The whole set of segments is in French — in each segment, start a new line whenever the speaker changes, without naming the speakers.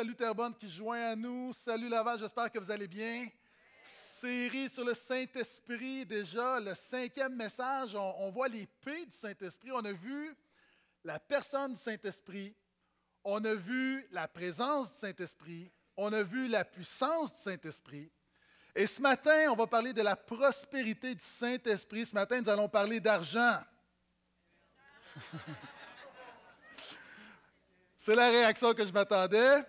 Salut Terrebonne qui joint à nous. Salut Laval, j'espère que vous allez bien. Série sur le Saint-Esprit, déjà le cinquième message. On, voit l'épée du Saint-Esprit. On a vu la personne du Saint-Esprit. On a vu la présence du Saint-Esprit. On a vu la puissance du Saint-Esprit. Et ce matin, on va parler de la prospérité du Saint-Esprit. Ce matin, nous allons parler d'argent. C'est la réaction que je m'attendais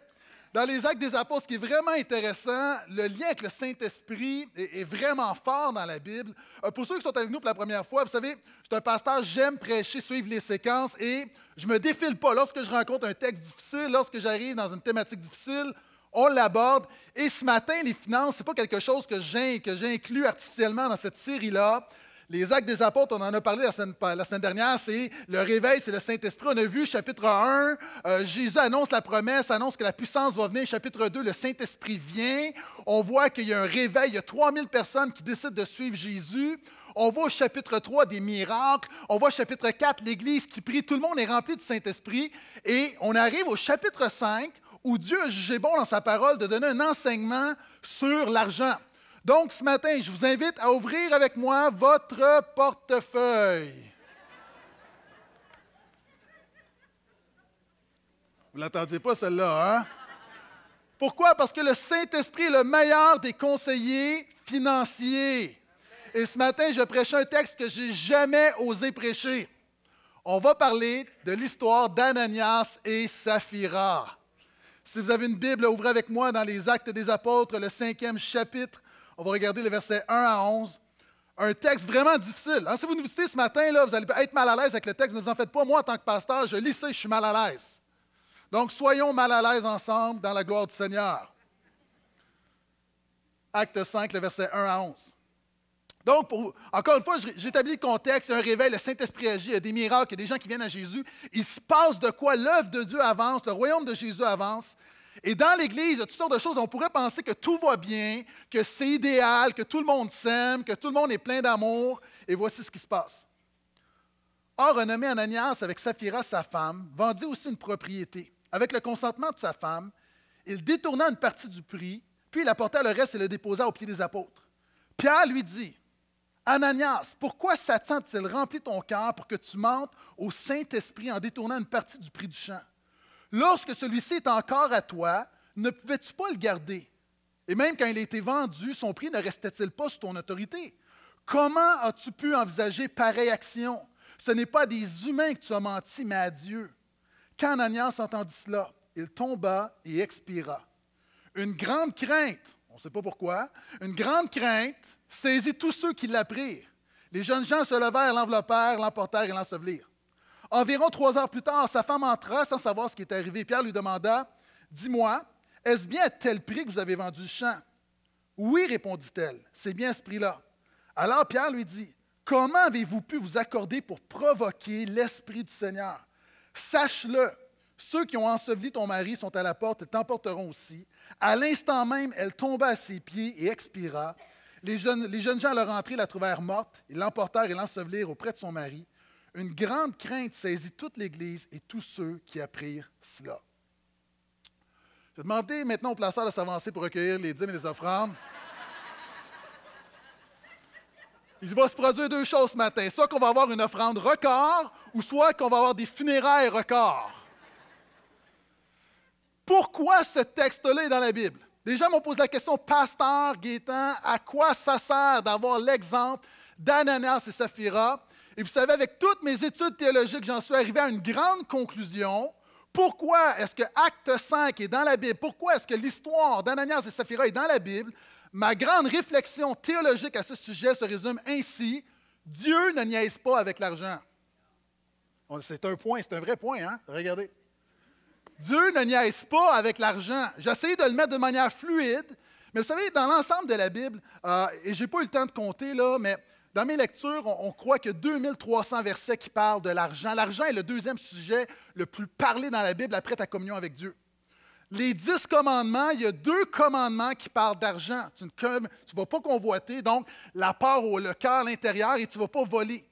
dans les actes des apôtres, ce qui est vraiment intéressant, le lien avec le Saint-Esprit est, vraiment fort dans la Bible. Euh, pour ceux qui sont avec nous pour la première fois, vous savez, je suis un pasteur, j'aime prêcher, suivre les séquences et je me défile pas. Lorsque je rencontre un texte difficile, lorsque j'arrive dans une thématique difficile, on l'aborde. Et ce matin, les finances, ce n'est pas quelque chose que j'ai inclus artificiellement dans cette série-là. Les actes des apôtres, on en a parlé la semaine, dernière, c'est le réveil, c'est le Saint-Esprit. On a vu chapitre 1, euh, Jésus annonce la promesse, annonce que la puissance va venir. Chapitre 2, le Saint-Esprit vient. On voit qu'il y a un réveil, il y a 3000 personnes qui décident de suivre Jésus. On voit au chapitre 3 des miracles. On voit au chapitre 4 l'Église qui prie. Tout le monde est rempli du Saint-Esprit. Et on arrive au chapitre 5 où Dieu a jugé bon dans sa parole de donner un enseignement sur l'argent. Donc ce matin, je vous invite à ouvrir avec moi votre portefeuille. Vous ne l'attendiez pas celle-là, hein? Pourquoi? Parce que le Saint-Esprit est le meilleur des conseillers financiers. Et ce matin, je prêche un texte que j'ai jamais osé prêcher. On va parler de l'histoire d'Ananias et Saphira. Si vous avez une Bible, ouvrez avec moi dans les Actes des Apôtres, le cinquième chapitre. On va regarder les versets 1 à 11. Un texte vraiment difficile. Hein, si vous nous visitez ce matin, là, vous allez être mal à l'aise avec le texte. Ne vous en faites pas. Moi, en tant que pasteur, je lis ça et je suis mal à l'aise. Donc, soyons mal à l'aise ensemble dans la gloire du Seigneur. Acte 5, le verset 1 à 11. Donc, encore une fois, j'établis le contexte, il y a un réveil, le Saint-Esprit agit, il y a des miracles, il y a des gens qui viennent à Jésus. Il se passe de quoi l'œuvre de Dieu avance, le royaume de Jésus avance. Et dans l'Église, il y a toutes sortes de choses. On pourrait penser que tout va bien, que c'est idéal, que tout le monde s'aime, que tout le monde est plein d'amour. Et voici ce qui se passe. Or, un homme, Ananias, avec Saphira, sa femme, vendit aussi une propriété. Avec le consentement de sa femme, il détourna une partie du prix, puis il apporta le reste et le déposa aux pieds des apôtres. Pierre lui dit Ananias, pourquoi Satan t il rempli ton cœur pour que tu mentes au Saint-Esprit en détournant une partie du prix du champ Lorsque celui-ci est encore à toi, ne pouvais-tu pas le garder? Et même quand il a été vendu, son prix ne restait-il pas sous ton autorité? Comment as-tu pu envisager pareille action? Ce n'est pas à des humains que tu as menti, mais à Dieu. Quand Ananias entendit cela, il tomba et expira. Une grande crainte, on ne sait pas pourquoi, une grande crainte saisit tous ceux qui l'apprirent. Les jeunes gens se levèrent, l'enveloppèrent, l'emportèrent et l'ensevelirent. Environ trois heures plus tard, sa femme entra sans savoir ce qui était arrivé. Pierre lui demanda Dis-moi, est-ce bien à tel prix que vous avez vendu le champ Oui, répondit-elle, c'est bien à ce prix-là. Alors Pierre lui dit Comment avez-vous pu vous accorder pour provoquer l'Esprit du Seigneur Sache-le, ceux qui ont enseveli ton mari sont à la porte et t'emporteront aussi. À l'instant même, elle tomba à ses pieds et expira. Les jeunes, les jeunes gens à leur entrée la trouvèrent morte. Ils l'emportèrent et l'ensevelirent auprès de son mari. Une grande crainte saisit toute l'Église et tous ceux qui apprirent cela. Je vais demander maintenant au placeur de s'avancer pour recueillir les dîmes et les offrandes. Il va se produire deux choses ce matin. Soit qu'on va avoir une offrande record, ou soit qu'on va avoir des funérailles records. Pourquoi ce texte-là est dans la Bible? Déjà, gens m'ont posé la question, Pasteur Gaétan, à quoi ça sert d'avoir l'exemple d'Ananias et Saphira? Et vous savez, avec toutes mes études théologiques, j'en suis arrivé à une grande conclusion. Pourquoi est-ce que Acte 5 est dans la Bible? Pourquoi est-ce que l'histoire d'Ananias et Saphira est dans la Bible? Ma grande réflexion théologique à ce sujet se résume ainsi. Dieu ne niaise pas avec l'argent. C'est un point, c'est un vrai point, hein? Regardez. Dieu ne niaise pas avec l'argent. J'essaie de le mettre de manière fluide, mais vous savez, dans l'ensemble de la Bible, euh, et je n'ai pas eu le temps de compter, là, mais dans mes lectures, on, croit que 2300 versets qui parlent de l'argent. L'argent est le deuxième sujet le plus parlé dans la Bible après ta communion avec Dieu. Les dix commandements, il y a deux commandements qui parlent d'argent. Tu ne vas pas convoiter, donc la part au le cœur, l'intérieur, et tu ne vas pas voler.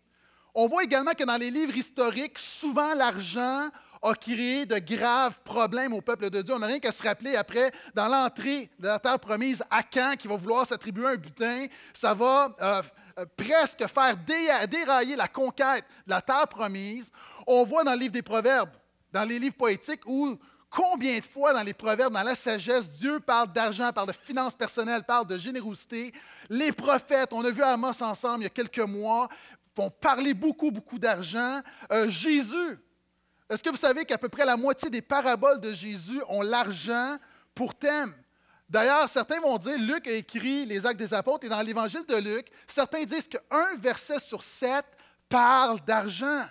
On voit également que dans les livres historiques, souvent l'argent a créé de graves problèmes au peuple de Dieu. On n'a rien qu'à se rappeler après, dans l'entrée de la terre promise, à Caen, qui va vouloir s'attribuer un butin, ça va euh, euh, presque faire dérailler la conquête de la terre promise. On voit dans le livre des Proverbes, dans les livres poétiques, où combien de fois dans les Proverbes, dans la sagesse, Dieu parle d'argent, parle de finances personnelles, parle de générosité. Les prophètes, on a vu Amos ensemble il y a quelques mois, vont parler beaucoup, beaucoup d'argent. Euh, Jésus, est-ce que vous savez qu'à peu près la moitié des paraboles de Jésus ont l'argent pour thème? D'ailleurs, certains vont dire Luc a écrit les actes des apôtres et dans l'évangile de Luc, certains disent qu'un verset sur sept parle d'argent.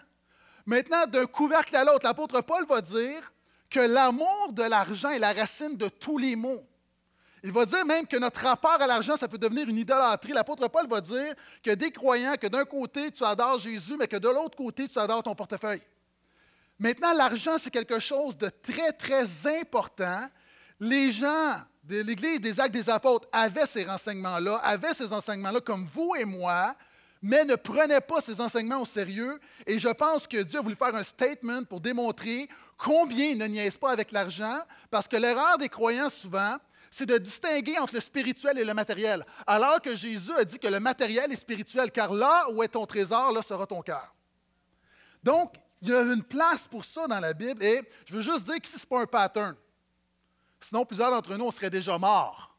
Maintenant, d'un couvercle à l'autre, l'apôtre Paul va dire que l'amour de l'argent est la racine de tous les maux. Il va dire même que notre rapport à l'argent, ça peut devenir une idolâtrie. L'apôtre Paul va dire que des croyants, que d'un côté tu adores Jésus, mais que de l'autre côté tu adores ton portefeuille. Maintenant, l'argent, c'est quelque chose de très, très important. Les gens de l'Église des Actes des Apôtres avaient ces renseignements-là, avaient ces enseignements-là comme vous et moi, mais ne prenaient pas ces enseignements au sérieux. Et je pense que Dieu a voulu faire un statement pour démontrer combien il ne niaise pas avec l'argent, parce que l'erreur des croyants souvent, c'est de distinguer entre le spirituel et le matériel, alors que Jésus a dit que le matériel est spirituel, car là où est ton trésor, là sera ton cœur. Donc, il y a une place pour ça dans la Bible et je veux juste dire que si ce n'est pas un pattern, sinon plusieurs d'entre nous, on serait déjà morts.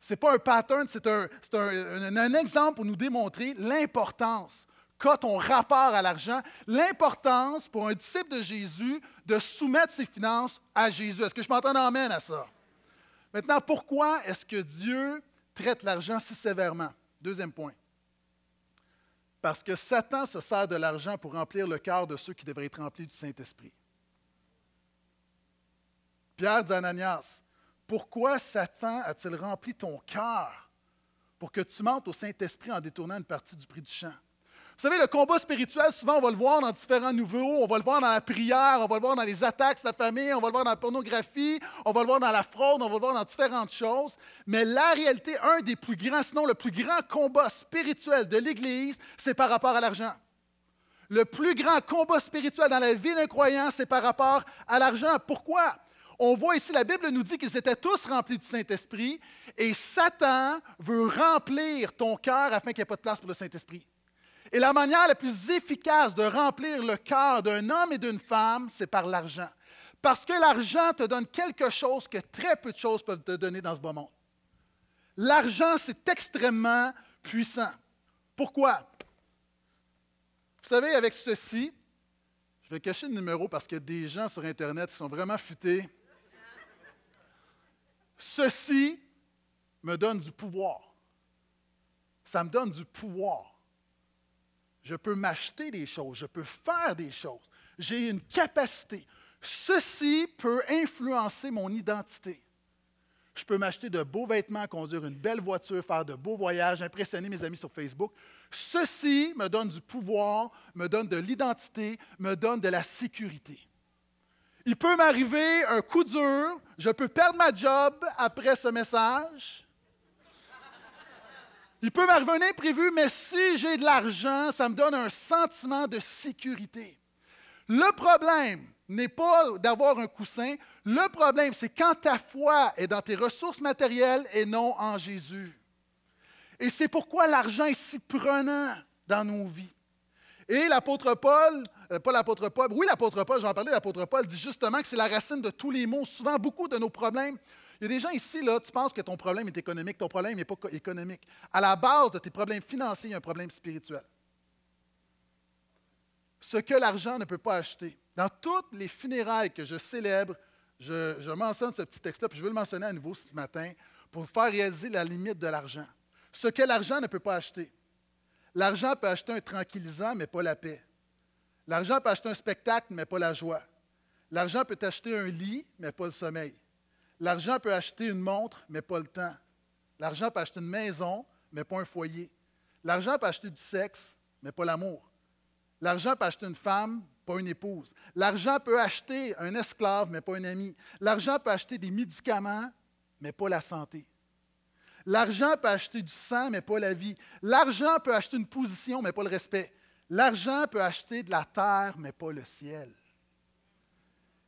Ce n'est pas un pattern, c'est un, exemple pour nous démontrer l'importance quand on rapport à l'argent, l'importance pour un disciple de Jésus de soumettre ses finances à Jésus. Est-ce que je m'entends amène à ça? Maintenant, pourquoi est-ce que Dieu traite l'argent si sévèrement? Deuxième point parce que Satan se sert de l'argent pour remplir le cœur de ceux qui devraient être remplis du Saint-Esprit. Pierre dit à Ananias, pourquoi Satan a-t-il rempli ton cœur pour que tu mentes au Saint-Esprit en détournant une partie du prix du champ? Vous savez, le combat spirituel, souvent, on va le voir dans différents nouveaux. On va le voir dans la prière, on va le voir dans les attaques de la famille, on va le voir dans la pornographie, on va le voir dans la fraude, on va le voir dans différentes choses. Mais la réalité, un des plus grands, sinon le plus grand combat spirituel de l'Église, c'est par rapport à l'argent. Le plus grand combat spirituel dans la vie d'un croyant, c'est par rapport à l'argent. Pourquoi? on voit ici, la Bible nous dit qu'ils étaient tous remplis du Saint-Esprit et Satan veut remplir ton cœur afin qu'il n'y ait pas de place pour le Saint-Esprit. Et la manière la plus efficace de remplir le cœur d'un homme et d'une femme, c'est par l'argent. Parce que l'argent te donne quelque chose que très peu de choses peuvent te donner dans ce beau monde. L'argent, c'est extrêmement puissant. Pourquoi? Vous savez, avec ceci, je vais cacher le numéro parce que des gens sur Internet qui sont vraiment futés. Ceci me donne du pouvoir. Ça me donne du pouvoir. Je peux m'acheter des choses, je peux faire des choses. J'ai une capacité. Ceci peut influencer mon identité. Je peux m'acheter de beaux vêtements, conduire une belle voiture, faire de beaux voyages, impressionner mes amis sur Facebook. Ceci me donne du pouvoir, me donne de l'identité, me donne de la sécurité. Il peut m'arriver un coup dur, je peux perdre ma job après ce message, il peut m'arriver un imprévu, mais si j'ai de l'argent, ça me donne un sentiment de sécurité. Le problème n'est pas d'avoir un coussin. Le problème, c'est quand ta foi est dans tes ressources matérielles et non en Jésus. Et c'est pourquoi l'argent est si prenant dans nos vies. Et l'apôtre Paul, euh, pas l'apôtre Paul, oui, l'apôtre Paul, j'en parlais, l'apôtre Paul dit justement que c'est la racine de tous les maux, souvent beaucoup de nos problèmes. Il y a des gens ici, là, tu penses que ton problème est économique. Ton problème n'est pas économique. À la base de tes problèmes financiers, il y a un problème spirituel. Ce que l'argent ne peut pas acheter. Dans toutes les funérailles que je célèbre, je, mentionne ce petit texte-là, puis je veux le mentionner à nouveau ce matin pour vous faire réaliser la limite de l'argent. Ce que l'argent ne peut pas acheter. L'argent peut acheter un tranquillisant, mais pas la paix. L'argent peut acheter un spectacle, mais pas la joie. L'argent peut acheter un lit, mais pas le sommeil. L'argent peut acheter une montre, mais pas le temps. L'argent peut acheter une maison, mais pas un foyer. L'argent peut acheter du sexe, mais pas l'amour. L'argent peut acheter une femme, pas une épouse. L'argent peut acheter un esclave, mais pas un ami. L'argent peut acheter des médicaments, mais pas la santé. L'argent peut acheter du sang, mais pas la vie. L'argent peut acheter une position, mais pas le respect. L'argent peut acheter de la terre, mais pas le ciel.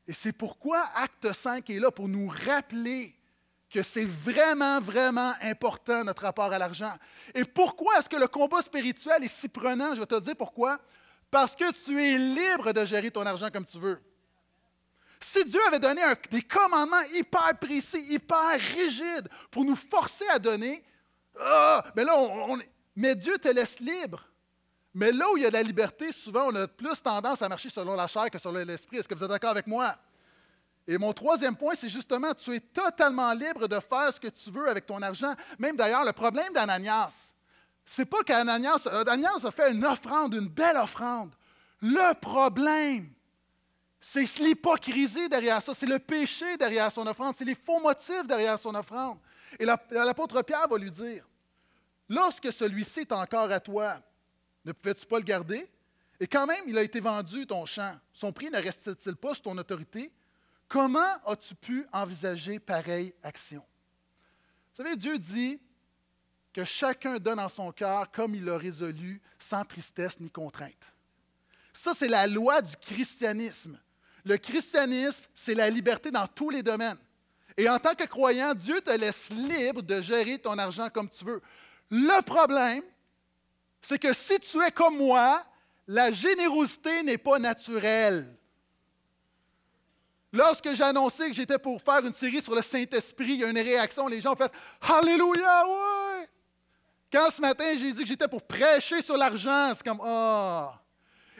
Et c'est pourquoi Acte 5 est là pour nous rappeler que c'est vraiment, vraiment important notre rapport à l'argent. Et pourquoi est-ce que le combat spirituel est si prenant? Je vais te dire pourquoi. Parce que tu es libre de gérer ton argent comme tu veux. Si Dieu avait donné des commandements hyper précis, hyper rigides pour nous forcer à donner, ah, là, mais Dieu te laisse libre. Mais là où il y a de la liberté, souvent, on a plus tendance à marcher selon la chair que selon l'esprit. Est-ce que vous êtes d'accord avec moi? Et mon troisième point, c'est justement, tu es totalement libre de faire ce que tu veux avec ton argent. Même d'ailleurs, le problème d'Ananias, c'est pas qu'Ananias Ananias a fait une offrande, une belle offrande. Le problème, c'est l'hypocrisie derrière ça, c'est le péché derrière son offrande, c'est les faux motifs derrière son offrande. Et l'apôtre Pierre va lui dire, lorsque celui-ci est encore à toi, ne pouvais-tu pas le garder? Et quand même, il a été vendu, ton champ. Son prix ne restait-il pas sous ton autorité? Comment as-tu pu envisager pareille action? Vous savez, Dieu dit que chacun donne en son cœur comme il l'a résolu, sans tristesse ni contrainte. Ça, c'est la loi du christianisme. Le christianisme, c'est la liberté dans tous les domaines. Et en tant que croyant, Dieu te laisse libre de gérer ton argent comme tu veux. Le problème, c'est que si tu es comme moi, la générosité n'est pas naturelle. Lorsque j'ai annoncé que j'étais pour faire une série sur le Saint-Esprit, il y a une réaction, les gens ont fait Alléluia, ouais! Quand ce matin j'ai dit que j'étais pour prêcher sur l'argent, c'est comme Ah!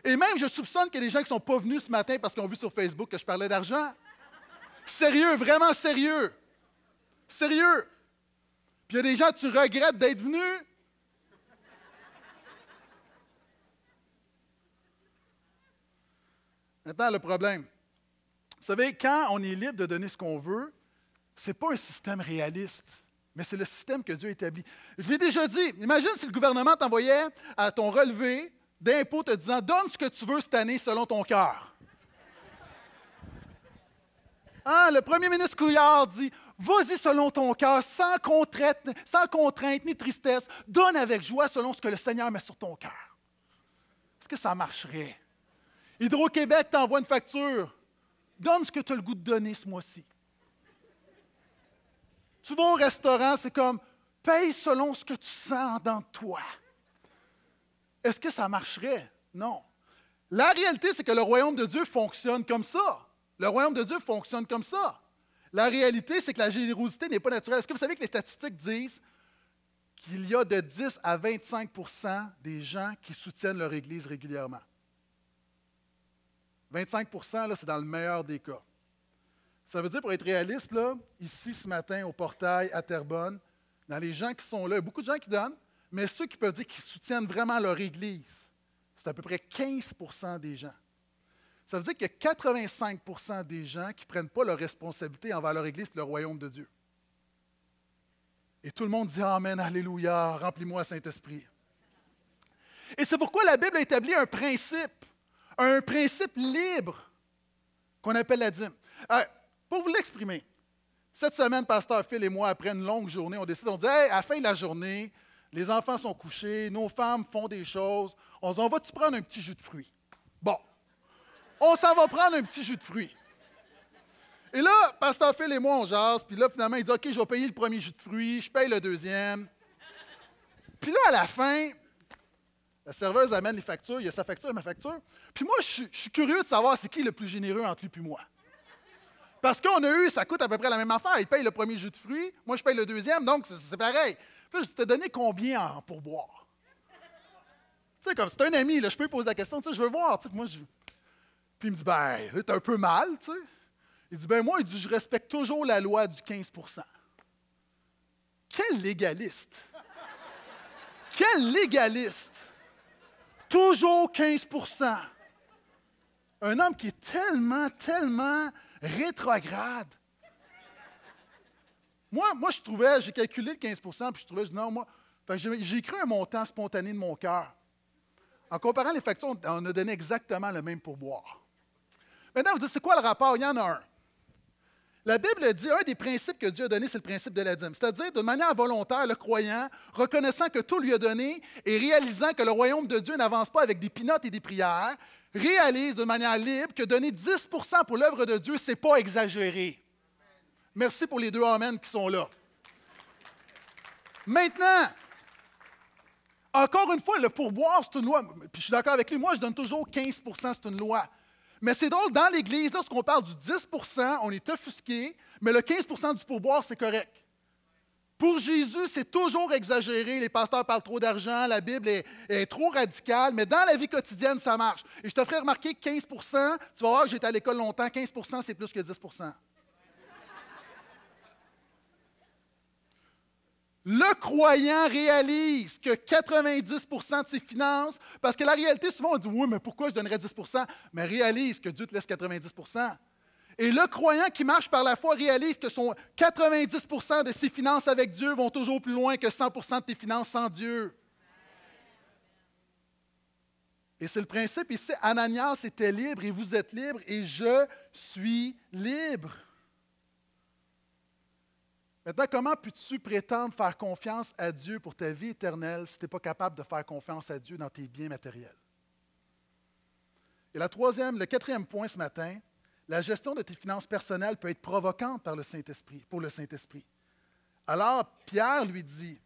Et même, je soupçonne que y des gens qui ne sont pas venus ce matin parce qu'ils ont vu sur Facebook que je parlais d'argent. Sérieux, vraiment sérieux. Sérieux. Puis il y a des gens, tu regrettes d'être venu. Maintenant, le problème. Vous savez, quand on est libre de donner ce qu'on veut, ce n'est pas un système réaliste, mais c'est le système que Dieu établit. Je l'ai déjà dit, imagine si le gouvernement t'envoyait à ton relevé d'impôts te disant Donne ce que tu veux cette année selon ton cœur. Hein, le premier ministre Couillard dit Vas-y selon ton cœur, sans sans contrainte ni tristesse, donne avec joie selon ce que le Seigneur met sur ton cœur. Est-ce que ça marcherait? Hydro-Québec t'envoie une facture. Donne ce que tu as le goût de donner ce mois-ci. Tu vas au restaurant, c'est comme paye selon ce que tu sens dans toi. Est-ce que ça marcherait? Non. La réalité, c'est que le royaume de Dieu fonctionne comme ça. Le royaume de Dieu fonctionne comme ça. La réalité, c'est que la générosité n'est pas naturelle. Est-ce que vous savez que les statistiques disent qu'il y a de 10 à 25 des gens qui soutiennent leur Église régulièrement? 25 c'est dans le meilleur des cas. Ça veut dire, pour être réaliste, là, ici ce matin au portail à Terrebonne, dans les gens qui sont là, il y a beaucoup de gens qui donnent, mais ceux qui peuvent dire qu'ils soutiennent vraiment leur Église, c'est à peu près 15 des gens. Ça veut dire qu'il y a 85 des gens qui ne prennent pas leur responsabilité envers leur Église et le royaume de Dieu. Et tout le monde dit Amen, Alléluia, remplis-moi Saint-Esprit. Et c'est pourquoi la Bible a établi un principe un principe libre qu'on appelle la dîme. Euh, pour vous l'exprimer, cette semaine, Pasteur Phil et moi, après une longue journée, on décide, on dit, à la fin de la journée, les enfants sont couchés, nos femmes font des choses, on dit, on va-tu prendre un petit jus de fruits? Bon, on s'en va prendre un petit jus de fruits. Et là, Pasteur Phil et moi, on jase, puis là, finalement, il dit, OK, je vais payer le premier jus de fruits, je paye le deuxième. Puis là, à la fin, la serveuse amène les factures, il y a sa facture, ma facture. Puis moi, je, suis curieux de savoir c'est qui le plus généreux entre lui et moi. Parce qu'on a eu, ça coûte à peu près la même affaire. Il paye le premier jus de fruits, moi je paye le deuxième, donc c'est pareil. Puis je t'ai donné combien en pourboire? Tu sais, comme c'est un ami, je peux lui poser la question, tu sais, je veux voir. Tu Puis il me dit, ben, t'es un peu mal, tu sais. Il dit, ben moi, il dit, je respecte toujours la loi du 15 Quel légaliste! Quel légaliste! Toujours 15 Un homme qui est tellement, tellement rétrograde. Moi, moi je trouvais, j'ai calculé le 15 puis je trouvais, je dis non, moi, j'ai écrit un montant spontané de mon cœur. En comparant les factures, on a donné exactement le même pourboire. Maintenant, vous dites, c'est quoi le rapport? Il y en a un. La Bible dit, un des principes que Dieu a donné, c'est le principe de la dîme. C'est-à-dire, de manière volontaire, le croyant, reconnaissant que tout lui a donné et réalisant que le royaume de Dieu n'avance pas avec des pinottes et des prières, réalise de manière libre que donner 10 pour l'œuvre de Dieu, ce n'est pas exagéré. Merci pour les deux Amen qui sont là. Maintenant, encore une fois, le pourboire, c'est une loi. Puis je suis d'accord avec lui, moi, je donne toujours 15 c'est une loi. Mais c'est drôle, dans l'Église, lorsqu'on parle du 10 on est offusqué, mais le 15 du pourboire, c'est correct. Pour Jésus, c'est toujours exagéré. Les pasteurs parlent trop d'argent, la Bible est, trop radicale, mais dans la vie quotidienne, ça marche. Et je te ferai remarquer que 15 tu vas voir, j'étais à l'école longtemps, 15 c'est plus que 10 Le croyant réalise que 90 de ses finances, parce que la réalité, souvent on dit Oui, mais pourquoi je donnerais 10 Mais réalise que Dieu te laisse 90 Et le croyant qui marche par la foi réalise que son 90 de ses finances avec Dieu vont toujours plus loin que 100 de tes finances sans Dieu. Et c'est le principe ici Ananias était libre et vous êtes libre et je suis libre. Maintenant, comment peux-tu prétendre faire confiance à Dieu pour ta vie éternelle si tu n'es pas capable de faire confiance à Dieu dans tes biens matériels? Et troisième, le quatrième point ce matin, la gestion de tes finances personnelles peut être provocante par le Saint-Esprit, pour le Saint-Esprit. Alors, Pierre lui dit,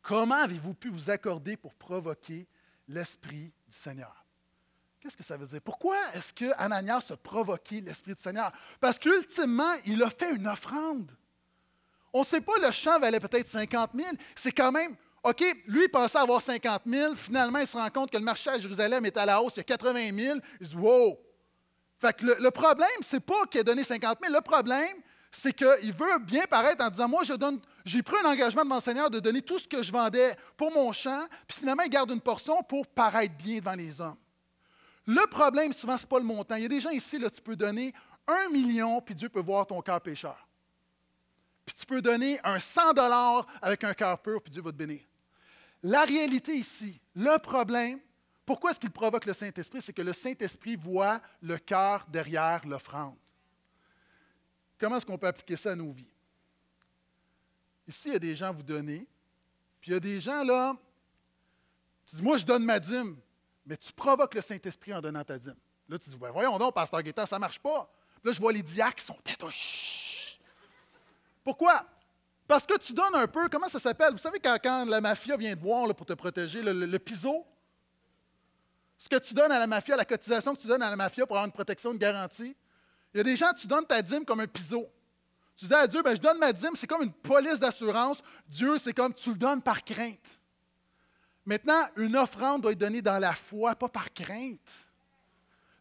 comment avez-vous pu vous accorder pour provoquer l'Esprit du Seigneur? Qu'est-ce que ça veut dire? Pourquoi est-ce que Ananias a provoqué l'Esprit du Seigneur? Parce qu'ultimement, il a fait une offrande. On ne sait pas, le champ valait peut-être 50 000. C'est quand même, OK, lui il pensait avoir 50 000. Finalement, il se rend compte que le marché à Jérusalem est à la hausse, il y a 80 000. Il dit, wow! Fait le, problème, problème, c'est pas qu'il a donné 50 000. Le problème, c'est qu'il veut bien paraître en disant, moi, je j'ai pris un engagement de mon Seigneur de donner tout ce que je vendais pour mon champ, puis finalement, il garde une portion pour paraître bien devant les hommes. Le problème, souvent, ce n'est pas le montant. Il y a des gens ici, là, tu peux donner un million, puis Dieu peut voir ton cœur pécheur puis tu peux donner un 100 dollars avec un cœur pur, puis Dieu va te bénir. La réalité ici, le problème, pourquoi est-ce qu'il provoque le Saint-Esprit? C'est que le Saint-Esprit voit le cœur derrière l'offrande. Comment est-ce qu'on peut appliquer ça à nos vies? Ici, il y a des gens à vous donner, puis il y a des gens là, tu dis, moi je donne ma dîme, mais tu provoques le Saint-Esprit en donnant ta dîme. Là, tu dis, ben, voyons donc, pasteur Guetta, ça ne marche pas. là, je vois les diacres qui sont tête, pourquoi? Parce que tu donnes un peu, comment ça s'appelle? Vous savez, quand, la mafia vient te voir pour te protéger, le, piso, ce que tu donnes à la mafia, la cotisation que tu donnes à la mafia pour avoir une protection, une garantie, il y a des gens, tu donnes ta dîme comme un piso. Tu dis à Dieu, ben, je donne ma dîme, c'est comme une police d'assurance. Dieu, c'est comme tu le donnes par crainte. Maintenant, une offrande doit être donnée dans la foi, pas par crainte.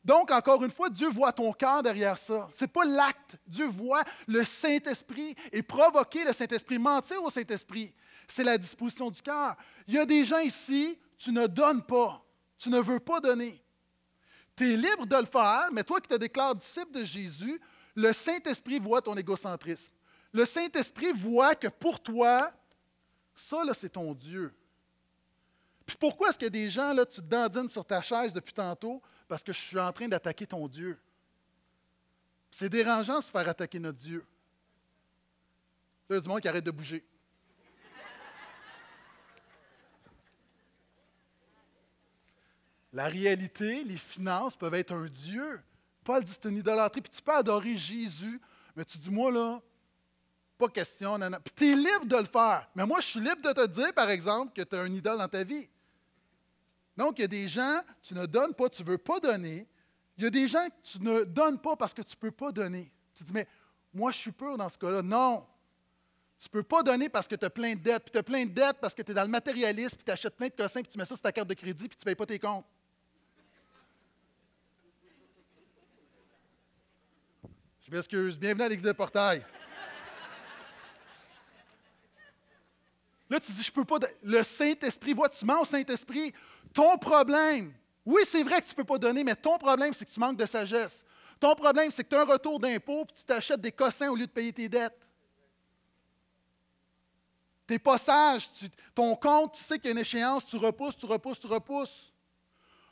Donc, encore une fois, Dieu voit ton cœur derrière ça. Ce n'est pas l'acte. Dieu voit le Saint-Esprit et provoquer le Saint-Esprit, mentir au Saint-Esprit. C'est la disposition du cœur. Il y a des gens ici, tu ne donnes pas. Tu ne veux pas donner. Tu es libre de le faire, mais toi qui te déclares disciple de Jésus, le Saint-Esprit voit ton égocentrisme. Le Saint-Esprit voit que pour toi, ça, c'est ton Dieu. Puis pourquoi est-ce que des gens, là, tu te dandines sur ta chaise depuis tantôt, parce que je suis en train d'attaquer ton Dieu. C'est dérangeant de se faire attaquer notre Dieu. Là, il y a du monde qui arrête de bouger. La réalité, les finances peuvent être un Dieu. Paul dit c'est une idolâtrie, puis tu peux adorer Jésus, mais tu dis, moi, là, pas question, Puis tu es libre de le faire. Mais moi, je suis libre de te dire, par exemple, que tu as un idole dans ta vie. Donc, il y a des gens, tu ne donnes pas, tu ne veux pas donner. Il y a des gens que tu ne donnes pas parce que tu ne peux pas donner. Tu dis, mais moi, je suis pur dans ce cas-là. Non. Tu ne peux pas donner parce que tu as plein de dettes, tu as plein de dettes parce que tu es dans le matérialisme, puis tu achètes plein de cossins, puis tu mets ça sur ta carte de crédit, puis tu ne payes pas tes comptes. Je m'excuse. Bienvenue à l'église de portail. Là, tu dis, je peux pas. Le Saint-Esprit, vois, tu mens au Saint-Esprit. Ton problème, oui, c'est vrai que tu ne peux pas donner, mais ton problème, c'est que tu manques de sagesse. Ton problème, c'est que tu as un retour d'impôt et tu t'achètes des cossins au lieu de payer tes dettes. Tu n'es pas sage. ton compte, tu sais qu'il y a une échéance, tu repousses, tu repousses, tu repousses.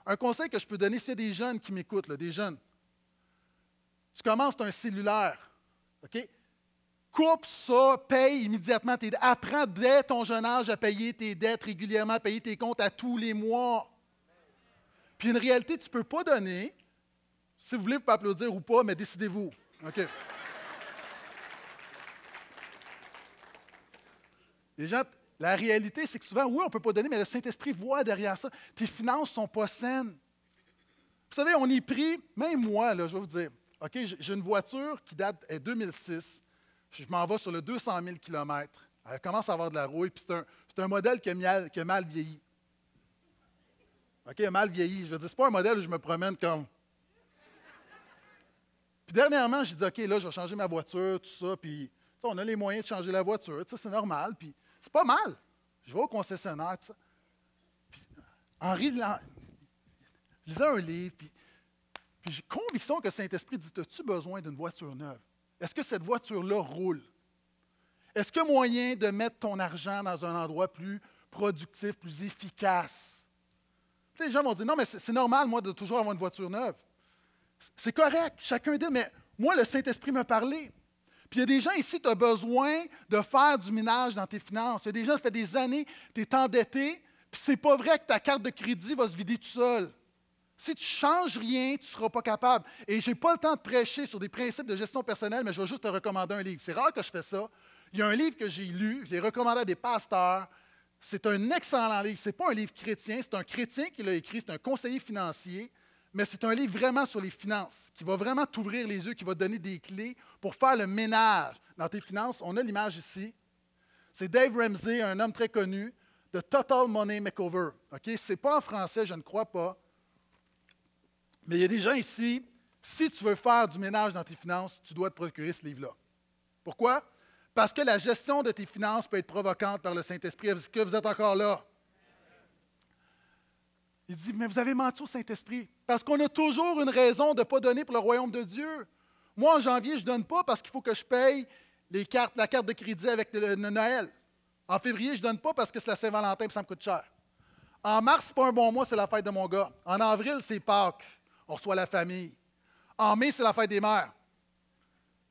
Un conseil que je peux donner, s'il y a des jeunes qui m'écoutent, des jeunes, tu commences as un cellulaire. OK? coupe ça, paye immédiatement tes dettes. Apprends dès ton jeune âge à payer tes dettes régulièrement, à payer tes comptes à tous les mois. Puis une réalité, tu ne peux pas donner. Si vous voulez, vous pouvez applaudir ou pas, mais décidez-vous. OK. Les gens, la réalité, c'est que souvent, oui, on ne peut pas donner, mais le Saint-Esprit voit derrière ça. Tes finances ne sont pas saines. Vous savez, on y prie, même moi, je vais vous dire, OK, j'ai une voiture qui date de 2006 je m'en vais sur le 200 000 km. Elle commence à avoir de la rouille, puis c'est un, modèle qui a, mal, qui a mal vieilli. OK, mal vieilli. Je veux dire, c'est pas un modèle où je me promène comme. Puis dernièrement, j'ai dit, OK, là, je vais changer ma voiture, tout ça, puis on a les moyens de changer la voiture, c'est normal, puis c'est pas mal. Je vais au concessionnaire, tu ça. Puis, Henri, lisait un livre, puis, puis j'ai conviction que Saint-Esprit dit, as-tu besoin d'une voiture neuve? Est-ce que cette voiture-là roule? Est-ce qu'il y a moyen de mettre ton argent dans un endroit plus productif, plus efficace? les gens vont dire, non, mais c'est normal, moi, de toujours avoir une voiture neuve. C'est correct, chacun dit, mais moi, le Saint-Esprit m'a parlé. Puis il y a des gens ici, tu as besoin de faire du minage dans tes finances. Il y a des gens, ça fait des années, tu es endetté, puis c'est pas vrai que ta carte de crédit va se vider tout seul. Si tu changes rien, tu ne seras pas capable. Et je n'ai pas le temps de prêcher sur des principes de gestion personnelle, mais je vais juste te recommander un livre. C'est rare que je fais ça. Il y a un livre que j'ai lu, je l'ai recommandé à des pasteurs. C'est un excellent livre. Ce n'est pas un livre chrétien, c'est un chrétien qui l'a écrit, c'est un conseiller financier, mais c'est un livre vraiment sur les finances, qui va vraiment t'ouvrir les yeux, qui va te donner des clés pour faire le ménage dans tes finances. On a l'image ici. C'est Dave Ramsey, un homme très connu, de Total Money Makeover. Ce n'est pas en français, je ne crois pas. Mais il y a des gens ici, si tu veux faire du ménage dans tes finances, tu dois te procurer ce livre-là. Pourquoi? Parce que la gestion de tes finances peut être provocante par le Saint-Esprit. Est-ce que vous êtes encore là? Il dit, mais vous avez menti au Saint-Esprit. Parce qu'on a toujours une raison de ne pas donner pour le royaume de Dieu. Moi, en janvier, je ne donne pas parce qu'il faut que je paye les la carte de crédit avec le, Noël. En février, je ne donne pas parce que c'est la Saint-Valentin et ça me coûte cher. En mars, ce n'est pas un bon mois, c'est la fête de mon gars. En avril, c'est Pâques on reçoit la famille. En mai, c'est la fête des mères.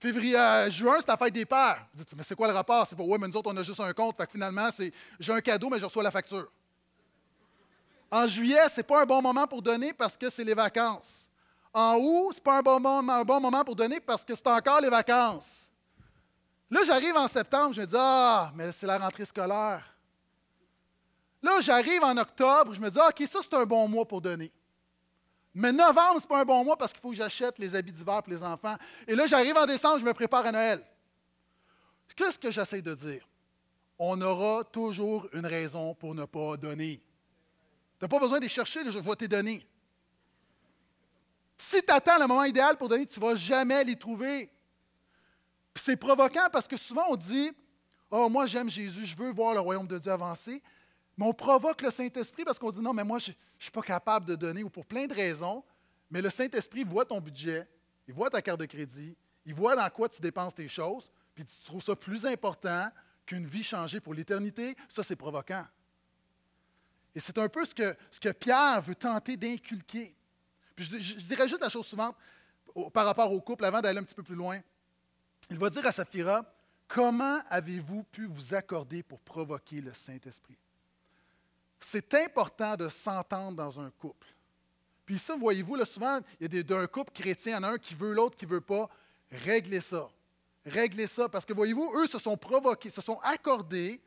Février, euh, juin, c'est la fête des pères. mais c'est quoi le rapport? C'est pas, ouais, mais nous autres, on a juste un compte. finalement, c'est, j'ai un cadeau, mais je reçois la facture. En juillet, c'est pas un bon moment pour donner parce que c'est les vacances. En août, c'est pas un bon, moment, un bon moment pour donner parce que c'est encore les vacances. Là, j'arrive en septembre, je me dis, ah, mais c'est la rentrée scolaire. Là, j'arrive en octobre, je me dis, ah, OK, ça, c'est un bon mois pour donner. Mais novembre, ce n'est pas un bon mois parce qu'il faut que j'achète les habits d'hiver pour les enfants. Et là, j'arrive en décembre, je me prépare à Noël. Qu'est-ce que j'essaie de dire? On aura toujours une raison pour ne pas donner. Tu n'as pas besoin de les chercher, je vais te donner. Si tu attends le moment idéal pour donner, tu ne vas jamais les trouver. C'est provoquant parce que souvent on dit Oh, moi j'aime Jésus, je veux voir le royaume de Dieu avancer. Mais on provoque le Saint-Esprit parce qu'on dit non, mais moi, je ne suis pas capable de donner ou pour plein de raisons. Mais le Saint-Esprit voit ton budget, il voit ta carte de crédit, il voit dans quoi tu dépenses tes choses, puis tu trouves ça plus important qu'une vie changée pour l'éternité. Ça, c'est provoquant. Et c'est un peu ce que, Pierre veut tenter d'inculquer. Puis je, dirais juste la chose suivante par rapport au couple, avant d'aller un petit peu plus loin. Il va dire à Saphira Comment avez-vous pu vous accorder pour provoquer le Saint-Esprit c'est important de s'entendre dans un couple. Puis ça, voyez-vous, souvent, il y a d'un couple chrétien, il y en a un qui veut, l'autre qui ne veut pas. Réglez ça. Réglez ça. Parce que voyez-vous, eux se sont provoqués, se sont accordés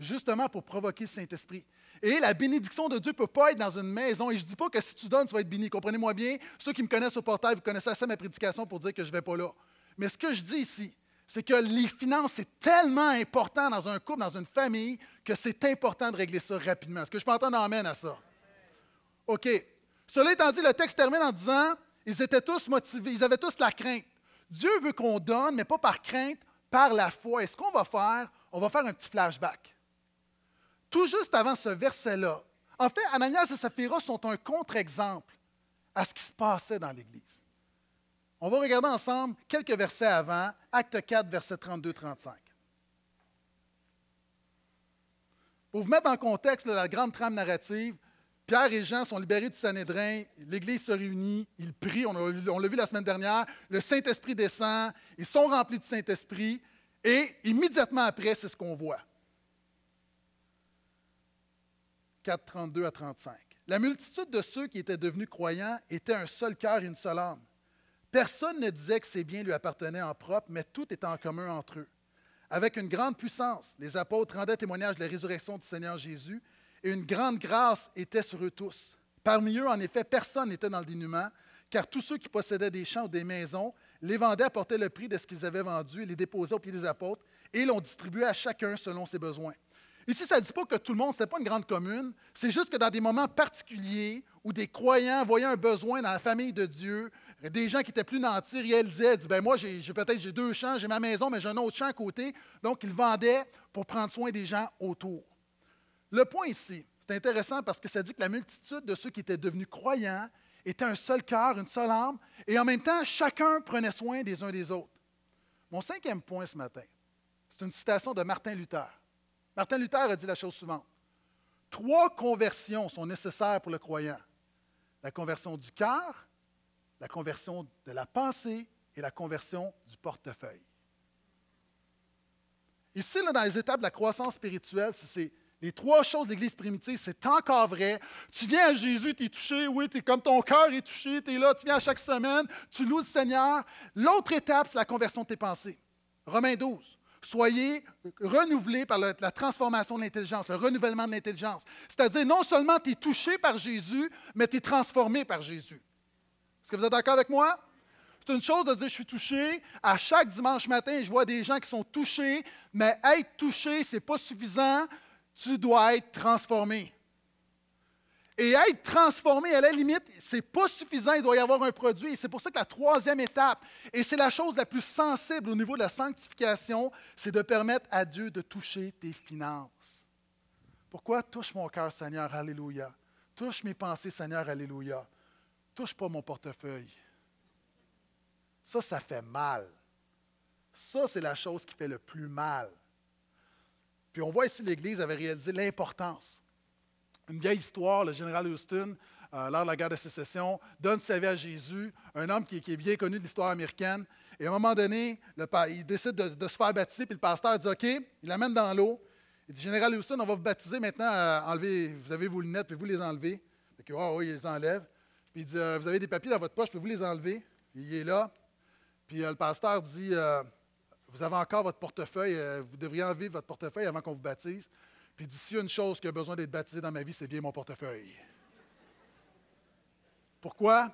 justement pour provoquer le Saint-Esprit. Et la bénédiction de Dieu ne peut pas être dans une maison. Et je ne dis pas que si tu donnes, tu vas être béni. Comprenez-moi bien, ceux qui me connaissent au portail, vous connaissez assez ma prédication pour dire que je ne vais pas là. Mais ce que je dis ici, c'est que les finances, c'est tellement important dans un couple, dans une famille, que c'est important de régler ça rapidement. Est-ce que je peux entendre amène à ça? OK. Cela étant dit, le texte termine en disant ils étaient tous motivés, ils avaient tous la crainte. Dieu veut qu'on donne, mais pas par crainte, par la foi. Et ce qu'on va faire, on va faire un petit flashback. Tout juste avant ce verset-là, en fait, Ananias et Saphira sont un contre-exemple à ce qui se passait dans l'Église. On va regarder ensemble quelques versets avant, Acte 4, versets 32-35. Pour vous mettre en contexte de la grande trame narrative, Pierre et Jean sont libérés du Sanhédrin, l'Église se réunit, ils prient, on l'a vu la semaine dernière, le Saint-Esprit descend, ils sont remplis du Saint-Esprit, et immédiatement après, c'est ce qu'on voit. 4, 32 à 35. La multitude de ceux qui étaient devenus croyants était un seul cœur et une seule âme. Personne ne disait que ses biens lui appartenaient en propre, mais tout était en commun entre eux avec une grande puissance. Les apôtres rendaient témoignage de la résurrection du Seigneur Jésus et une grande grâce était sur eux tous. Parmi eux, en effet, personne n'était dans le dénuement, car tous ceux qui possédaient des champs ou des maisons les vendaient, apportaient le prix de ce qu'ils avaient vendu et les déposaient au pieds des apôtres et l'ont distribué à chacun selon ses besoins. Ici, ça ne dit pas que tout le monde, ce pas une grande commune, c'est juste que dans des moments particuliers où des croyants voyaient un besoin dans la famille de Dieu, des gens qui étaient plus nantis réalisaient, disaient, ben moi, j'ai, peut-être j'ai deux champs, j'ai ma maison, mais j'ai un autre champ à côté. Donc, ils vendaient pour prendre soin des gens autour. Le point ici, c'est intéressant parce que ça dit que la multitude de ceux qui étaient devenus croyants était un seul cœur, une seule âme, et en même temps, chacun prenait soin des uns des autres. Mon cinquième point ce matin, c'est une citation de Martin Luther. Martin Luther a dit la chose suivante. Trois conversions sont nécessaires pour le croyant. La conversion du cœur, la conversion de la pensée et la conversion du portefeuille. Ici, dans les étapes de la croissance spirituelle, c'est les trois choses de l'Église primitive, c'est encore vrai. Tu viens à Jésus, tu es touché, oui, es comme ton cœur est touché, tu es là, tu viens à chaque semaine, tu loues le Seigneur. L'autre étape, c'est la conversion de tes pensées. Romains 12. Soyez renouvelés par la transformation de l'intelligence, le renouvellement de l'intelligence. C'est-à-dire, non seulement tu es touché par Jésus, mais tu es transformé par Jésus vous êtes d'accord avec moi? C'est une chose de dire je suis touché. À chaque dimanche matin, je vois des gens qui sont touchés, mais être touché, ce n'est pas suffisant. Tu dois être transformé. Et être transformé, à la limite, ce n'est pas suffisant, il doit y avoir un produit. Et c'est pour ça que la troisième étape, et c'est la chose la plus sensible au niveau de la sanctification, c'est de permettre à Dieu de toucher tes finances. Pourquoi touche mon cœur, Seigneur, Alléluia. Touche mes pensées, Seigneur, Alléluia touche pas mon portefeuille. Ça, ça fait mal. Ça, c'est la chose qui fait le plus mal. Puis on voit ici l'Église avait réalisé l'importance. Une vieille histoire, le général Houston, euh, lors de la guerre de sécession, donne sa vie à Jésus, un homme qui, est bien connu de l'histoire américaine. Et à un moment donné, le, il décide de, se faire baptiser, puis le pasteur dit OK, il l'amène dans l'eau. Il dit Général Houston, on va vous baptiser maintenant, euh, vous avez vos lunettes, puis vous les enlevez. Il oh, ah oui, il les enlève. Puis il dit euh, Vous avez des papiers dans votre poche, peux vous les enlever Il est là. Puis euh, le pasteur dit euh, Vous avez encore votre portefeuille, vous devriez enlever votre portefeuille avant qu'on vous baptise. Puis il dit S'il une chose qui a besoin d'être baptisée dans ma vie, c'est bien mon portefeuille. Pourquoi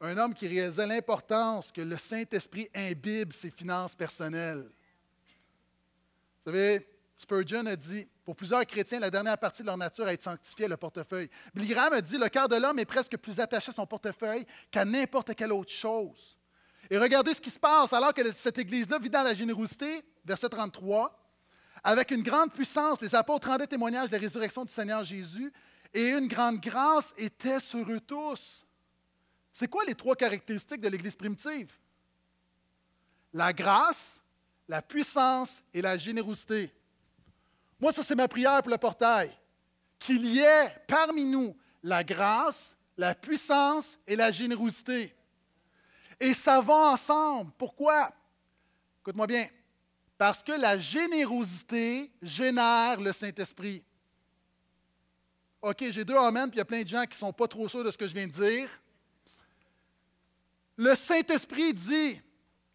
Un homme qui réalisait l'importance que le Saint-Esprit imbibe ses finances personnelles. Vous savez, Spurgeon a dit pour plusieurs chrétiens, la dernière partie de leur nature à être sanctifiée le portefeuille. Billy Graham a dit le cœur de l'homme est presque plus attaché à son portefeuille qu'à n'importe quelle autre chose. Et regardez ce qui se passe alors que cette Église-là vit dans la générosité, verset 33. Avec une grande puissance, les apôtres rendaient témoignage de la résurrection du Seigneur Jésus et une grande grâce était sur eux tous. C'est quoi les trois caractéristiques de l'Église primitive? La grâce, la puissance et la générosité. Moi, ça, c'est ma prière pour le portail. Qu'il y ait parmi nous la grâce, la puissance et la générosité. Et ça va ensemble. Pourquoi? Écoute-moi bien. Parce que la générosité génère le Saint-Esprit. OK, j'ai deux Amen » puis il y a plein de gens qui ne sont pas trop sûrs de ce que je viens de dire. Le Saint-Esprit dit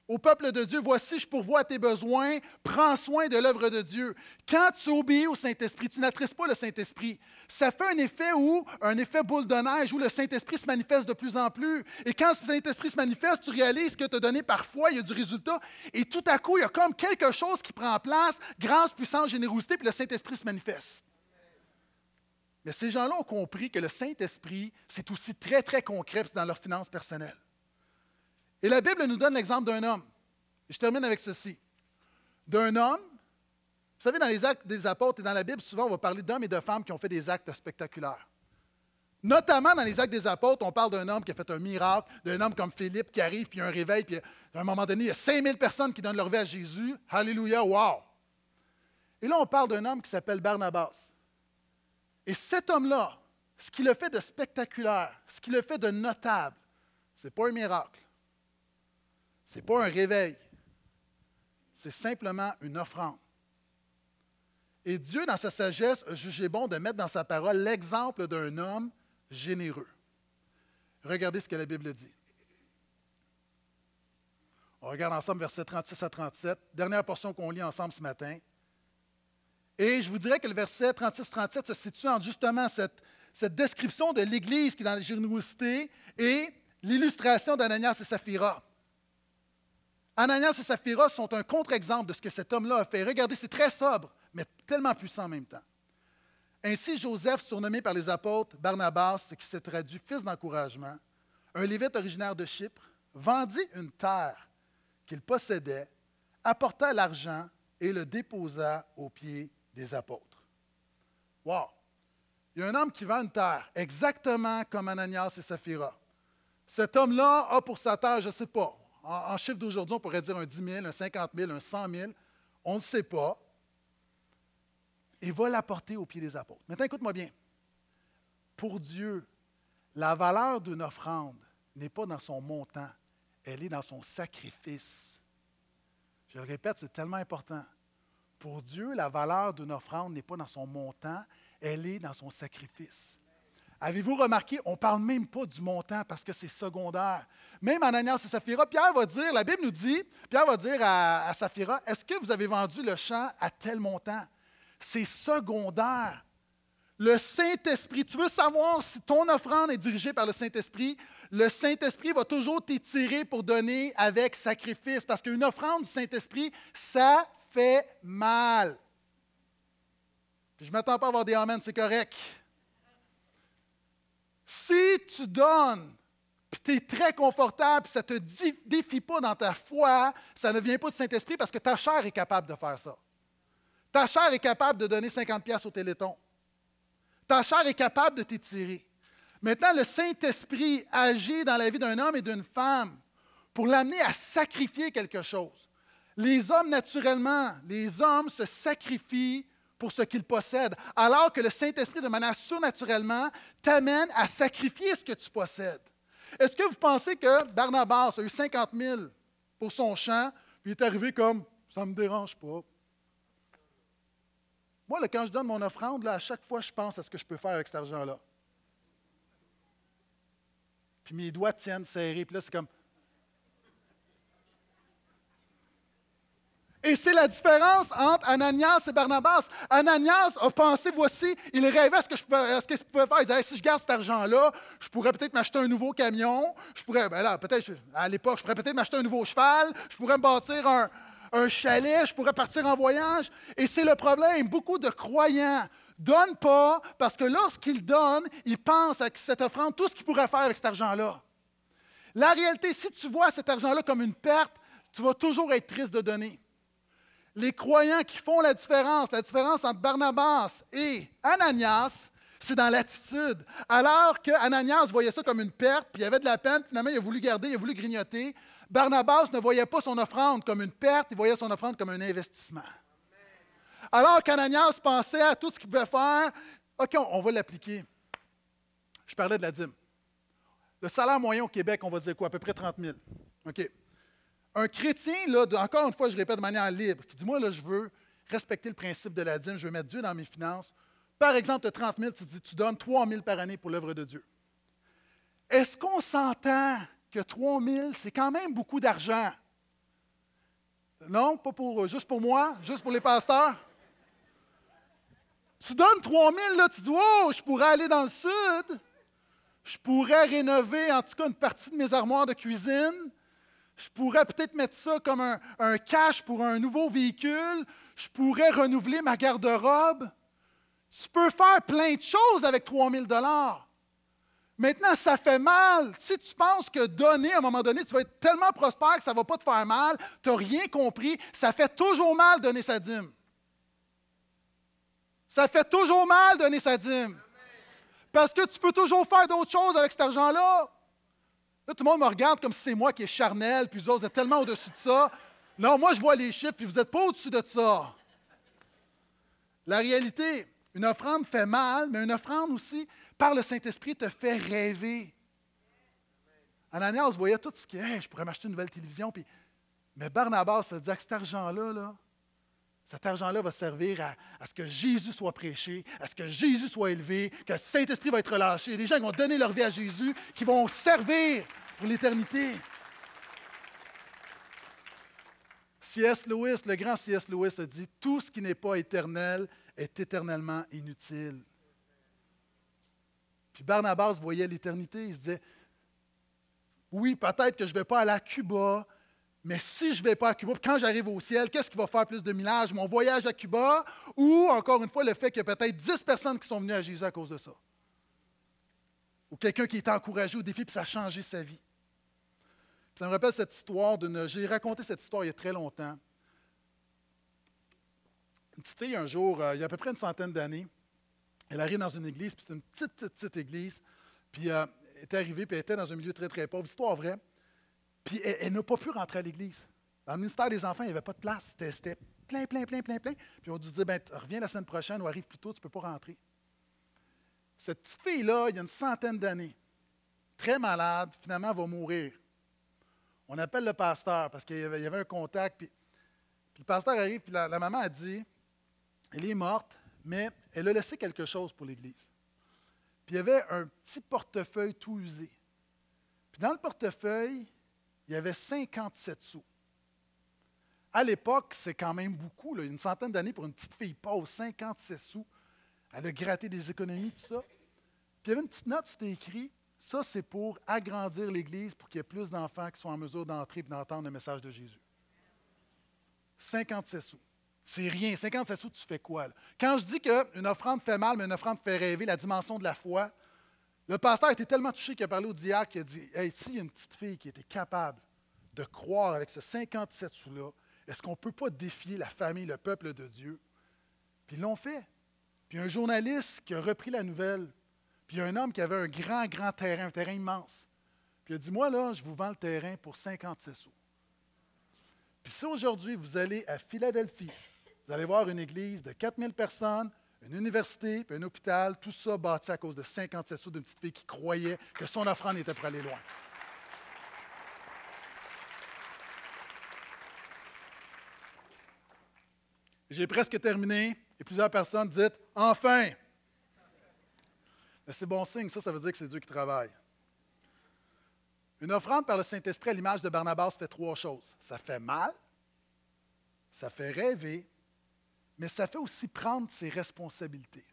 au peuple de Dieu, voici, je pourvois à tes besoins, prends soin de l'œuvre de Dieu. Quand tu obéis au Saint-Esprit, tu n'attrises pas le Saint-Esprit. Ça fait un effet où, un effet boule de neige, où le Saint-Esprit se manifeste de plus en plus. Et quand le Saint-Esprit se manifeste, tu réalises que tu as donné parfois, il y a du résultat. Et tout à coup, il y a comme quelque chose qui prend place, grâce, puissance, générosité, puis le Saint-Esprit se manifeste. Mais ces gens-là ont compris que le Saint-Esprit, c'est aussi très, très concret dans leurs finances personnelles. Et la Bible nous donne l'exemple d'un homme. Je termine avec ceci. D'un homme, vous savez, dans les actes des apôtres et dans la Bible, souvent, on va parler d'hommes et de femmes qui ont fait des actes spectaculaires. Notamment dans les actes des apôtres, on parle d'un homme qui a fait un miracle, d'un homme comme Philippe qui arrive, puis a un réveil, puis à un moment donné, il y a 5000 personnes qui donnent leur vie à Jésus. Alléluia, wow! Et là, on parle d'un homme qui s'appelle Barnabas. Et cet homme-là, ce qu'il a fait de spectaculaire, ce qu'il a fait de notable, ce n'est pas un miracle, ce n'est pas un réveil. C'est simplement une offrande. Et Dieu, dans sa sagesse, a jugé bon de mettre dans sa parole l'exemple d'un homme généreux. Regardez ce que la Bible dit. On regarde ensemble versets 36 à 37, dernière portion qu'on lit ensemble ce matin. Et je vous dirais que le verset 36-37 se situe en justement cette, cette description de l'Église qui est dans la générosité et l'illustration d'Ananias et Saphira. Ananias et Saphira sont un contre-exemple de ce que cet homme-là a fait. Regardez, c'est très sobre, mais tellement puissant en même temps. Ainsi, Joseph, surnommé par les apôtres Barnabas, ce qui s'est traduit fils d'encouragement, un Lévite originaire de Chypre, vendit une terre qu'il possédait, apporta l'argent et le déposa aux pieds des apôtres. Wow! Il y a un homme qui vend une terre, exactement comme Ananias et Saphira. Cet homme-là a pour sa terre, je ne sais pas, en, chiffre d'aujourd'hui, on pourrait dire un 10 000, un 50 000, un 100 000. On ne sait pas. Et va l'apporter aux pieds des apôtres. Maintenant, écoute-moi bien. Pour Dieu, la valeur d'une offrande n'est pas dans son montant, elle est dans son sacrifice. Je le répète, c'est tellement important. Pour Dieu, la valeur d'une offrande n'est pas dans son montant, elle est dans son sacrifice. Avez-vous remarqué, on ne parle même pas du montant parce que c'est secondaire. Même Ananias et Sapphira, Pierre va dire, la Bible nous dit, Pierre va dire à, à est-ce que vous avez vendu le champ à tel montant? C'est secondaire. Le Saint-Esprit, tu veux savoir si ton offrande est dirigée par le Saint-Esprit, le Saint-Esprit va toujours t'étirer pour donner avec sacrifice, parce qu'une offrande du Saint-Esprit, ça fait mal. je ne m'attends pas à avoir des Amen », c'est correct. Si tu donnes, puis tu es très confortable, ça ne te défie pas dans ta foi, ça ne vient pas du Saint-Esprit parce que ta chair est capable de faire ça. Ta chair est capable de donner 50$ au téléthon. Ta chair est capable de t'étirer. Maintenant, le Saint-Esprit agit dans la vie d'un homme et d'une femme pour l'amener à sacrifier quelque chose. Les hommes, naturellement, les hommes se sacrifient pour ce qu'il possède, alors que le Saint-Esprit, de manière surnaturellement, t'amène à sacrifier ce que tu possèdes. Est-ce que vous pensez que Barnabas a eu 50 000 pour son champ, puis il est arrivé comme ça ne me dérange pas? Moi, quand je donne mon offrande, à chaque fois, je pense à ce que je peux faire avec cet argent-là. Puis mes doigts tiennent serrés, puis là, c'est comme Et c'est la différence entre Ananias et Barnabas. Ananias a pensé, voici, il rêvait à ce que je faire. Il disait, si je garde cet argent-là, je pourrais peut-être m'acheter un nouveau camion. Je pourrais, ben là, peut-être, à l'époque, je pourrais peut-être m'acheter un nouveau cheval. Je pourrais me bâtir un, chalet. Je pourrais partir en voyage. Et c'est le problème. Beaucoup de croyants ne donnent pas parce que lorsqu'ils donnent, ils pensent à cette offrande tout ce qu'ils pourraient faire avec cet argent-là. La réalité, si tu vois cet argent-là comme une perte, tu vas toujours être triste de donner les croyants qui font la différence, la différence entre Barnabas et Ananias, c'est dans l'attitude. Alors que Ananias voyait ça comme une perte, puis il avait de la peine, finalement il a voulu garder, il a voulu grignoter. Barnabas ne voyait pas son offrande comme une perte, il voyait son offrande comme un investissement. Alors qu'Ananias pensait à tout ce qu'il pouvait faire, OK, on, on va l'appliquer. Je parlais de la dîme. Le salaire moyen au Québec, on va dire quoi? À peu près 30 000. OK. Un chrétien, là, encore une fois, je répète de manière libre, qui dit Moi, là, je veux respecter le principe de la dîme, je veux mettre Dieu dans mes finances. Par exemple, as 30 000, tu dis Tu donnes 3 000 par année pour l'œuvre de Dieu. Est-ce qu'on s'entend que 3 000, c'est quand même beaucoup d'argent? Non, pas pour, euh, juste pour moi, juste pour les pasteurs. Tu donnes 3 000, tu dis Oh, je pourrais aller dans le sud. Je pourrais rénover, en tout cas, une partie de mes armoires de cuisine. Je pourrais peut-être mettre ça comme un, cash pour un nouveau véhicule. Je pourrais renouveler ma garde-robe. Tu peux faire plein de choses avec 3000 dollars. Maintenant, ça fait mal. Si tu penses que donner, à un moment donné, tu vas être tellement prospère que ça ne va pas te faire mal, tu n'as rien compris, ça fait toujours mal donner sa dîme. Ça fait toujours mal donner sa dîme. Parce que tu peux toujours faire d'autres choses avec cet argent-là. Là, tout le monde me regarde comme si c'est moi qui est charnel, puis vous autres, vous êtes tellement au-dessus de ça. Non, moi, je vois les chiffres, puis vous n'êtes pas au-dessus de ça. La réalité, une offrande fait mal, mais une offrande aussi, par le Saint-Esprit, te fait rêver. Ananias voyait tout ce qui est, je pourrais m'acheter une nouvelle télévision, puis... mais Barnabas se disait que cet argent-là, là, cet argent-là va servir à, ce que Jésus soit prêché, à ce que Jésus soit élevé, que Saint-Esprit va être relâché, des gens qui vont donner leur vie à Jésus, qui vont servir pour l'éternité. C.S. Lewis, le grand C.S. Lewis a dit, tout ce qui n'est pas éternel est éternellement inutile. Puis Barnabas voyait l'éternité, il se disait, oui, peut-être que je ne vais pas à la Cuba, mais si je ne vais pas à Cuba, quand j'arrive au ciel, qu'est-ce qui va faire plus de millage? Mon voyage à Cuba ou, encore une fois, le fait qu'il y a peut-être 10 personnes qui sont venues à Jésus à cause de ça? Ou quelqu'un qui est encouragé au défi puis ça a changé sa vie. ça me rappelle cette histoire J'ai raconté cette histoire il y a très longtemps. Une petite fille, un jour, euh, il y a à peu près une centaine d'années, elle arrive dans une église, puis c'est une petite, petite, église. Puis euh, elle est arrivée, puis elle était dans un milieu très, très pauvre. Histoire vraie. Puis elle, n'a pas pu rentrer à l'église. Dans le ministère des enfants, il n'y avait pas de place. C'était plein, plein, plein, plein, plein. Puis on lui dit ben, reviens la semaine prochaine ou arrive plus tôt, tu ne peux pas rentrer. Cette petite fille-là, il y a une centaine d'années, très malade, finalement, elle va mourir. On appelle le pasteur parce qu'il y, avait, un contact. Puis, le pasteur arrive, puis la, maman a dit, elle est morte, mais elle a laissé quelque chose pour l'Église. Puis il y avait un petit portefeuille tout usé. Puis dans le portefeuille, il y avait 57 sous. À l'époque, c'est quand même beaucoup, une centaine d'années pour une petite fille pauvre, 57 sous. Elle a gratté des économies, tout ça. Puis il y avait une petite note, c'était écrit ça, c'est pour agrandir l'Église pour qu'il y ait plus d'enfants qui soient en mesure d'entrer et d'entendre le message de Jésus. 57 sous. C'est rien. 57 sous, tu fais quoi? Quand je dis qu'une offrande fait mal, mais une offrande fait rêver, la dimension de la foi, le pasteur était tellement touché qu'il a parlé au diacre qu'il a dit Hey, s'il y a une petite fille qui était capable de croire avec ce 57 sous-là, est-ce qu'on ne peut pas défier la famille, le peuple de Dieu Puis ils l'ont fait. Puis un journaliste qui a repris la nouvelle, puis un homme qui avait un grand, grand terrain, un terrain immense. Puis il a dit Moi, là, je vous vends le terrain pour 57 sous. Puis si aujourd'hui vous allez à Philadelphie, vous allez voir une église de 4000 personnes une université, puis un hôpital, tout ça bâti à cause de 57 sous d'une petite fille qui croyait que son offrande était pour aller loin. J'ai presque terminé et plusieurs personnes disent Enfin Mais c'est bon signe, ça, ça veut dire que c'est Dieu qui travaille. Une offrande par le Saint-Esprit à l'image de Barnabas fait trois choses. Ça fait mal, ça fait rêver, mais ça fait aussi prendre ses responsabilités.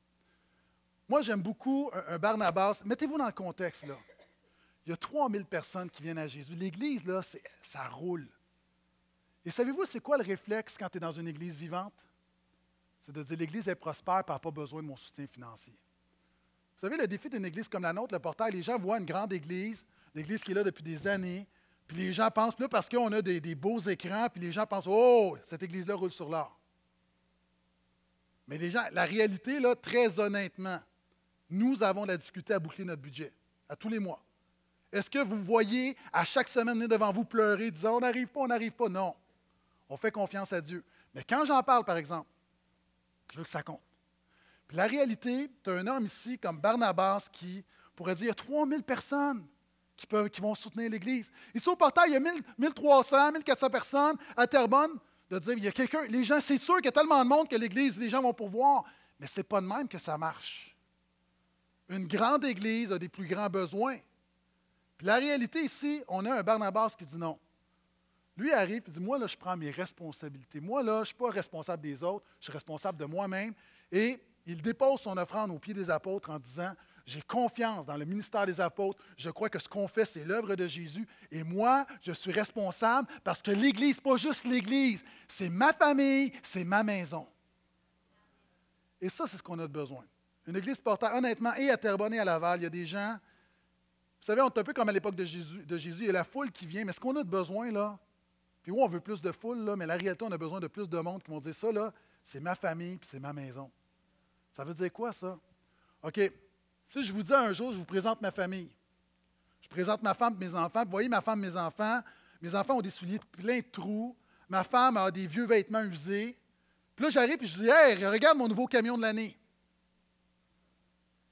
Moi, j'aime beaucoup un, Barnabas. Mettez-vous dans le contexte, là. Il y a 3000 personnes qui viennent à Jésus. L'Église, là, ça roule. Et savez-vous, c'est quoi le réflexe quand tu es dans une Église vivante? C'est de dire l'Église est prospère, n'a pas besoin de mon soutien financier. Vous savez, le défi d'une Église comme la nôtre, le portail, les gens voient une grande Église, l'Église qui est là depuis des années, puis les gens pensent, là, parce qu'on a des, des, beaux écrans, puis les gens pensent, oh, cette Église-là roule sur l'or. Mais les gens, la réalité, là, très honnêtement, nous avons la difficulté à boucler notre budget, à tous les mois. Est-ce que vous voyez à chaque semaine venir devant vous pleurer, disant on n'arrive pas, on n'arrive pas? Non. On fait confiance à Dieu. Mais quand j'en parle, par exemple, je veux que ça compte. Puis la réalité, tu as un homme ici comme Barnabas qui pourrait dire 3000 personnes qui, peuvent, qui vont soutenir l'Église. Ici au portail, il y a 1300, 1400 personnes. À Terrebonne, il y a quelqu'un, les gens, c'est sûr qu'il y a tellement de monde que l'Église, les gens vont pouvoir mais ce n'est pas de même que ça marche. Une grande Église a des plus grands besoins. Puis la réalité ici, on a un Barnabas qui dit non. Lui arrive et dit, moi, là, je prends mes responsabilités. Moi, là, je ne suis pas responsable des autres, je suis responsable de moi-même. Et il dépose son offrande aux pieds des apôtres en disant, j'ai confiance dans le ministère des apôtres. Je crois que ce qu'on fait, c'est l'œuvre de Jésus. Et moi, je suis responsable parce que l'Église, pas juste l'Église, c'est ma famille, c'est ma maison. Et ça, c'est ce qu'on a de besoin. Une Église portant honnêtement, et à Terrebonne et à Laval, il y a des gens. Vous savez, on est un peu comme à l'époque de Jésus, de Jésus. Il y a la foule qui vient, mais ce qu'on a de besoin, là, puis oui, on veut plus de foule, là, mais la réalité, on a besoin de plus de monde qui vont dire ça, là, c'est ma famille, puis c'est ma maison. Ça veut dire quoi, ça? OK, si je vous dis un jour, je vous présente ma famille. Je présente ma femme et mes enfants. Vous voyez, ma femme et mes enfants, mes enfants ont des souliers plein de trous. Ma femme a des vieux vêtements usés. Puis là, j'arrive et je dis "Hé, regarde mon nouveau camion de l'année.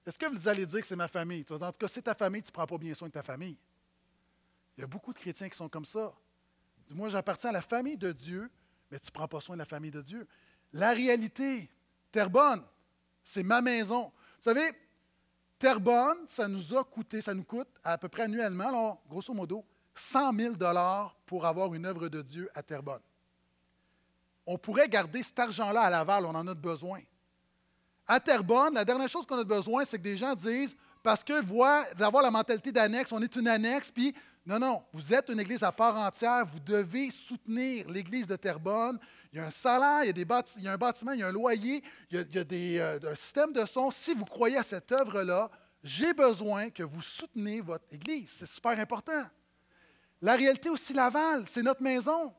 Est-ce que vous allez dire que c'est ma famille? En tout cas, c'est ta famille, tu ne prends pas bien soin de ta famille. Il y a beaucoup de chrétiens qui sont comme ça. Moi, j'appartiens à la famille de Dieu, mais tu ne prends pas soin de la famille de Dieu. La réalité, Terrebonne, c'est ma maison. Vous savez, Terrebonne, ça nous a coûté, ça nous coûte à peu près annuellement, grosso modo, 100 000 pour avoir une œuvre de Dieu à Terrebonne. On pourrait garder cet argent-là à Laval, on en a besoin. À Terrebonne, la dernière chose qu'on a besoin, c'est que des gens disent, parce que voient d'avoir la mentalité d'annexe, on est une annexe, puis non, non, vous êtes une église à part entière, vous devez soutenir l'église de Terrebonne, il y a un salaire, il y a, un bâtiment, il y a un loyer, il y a, euh, un système de son. Si vous croyez à cette œuvre-là, j'ai besoin que vous soutenez votre Église. C'est super important. La réalité aussi, Laval, c'est notre maison.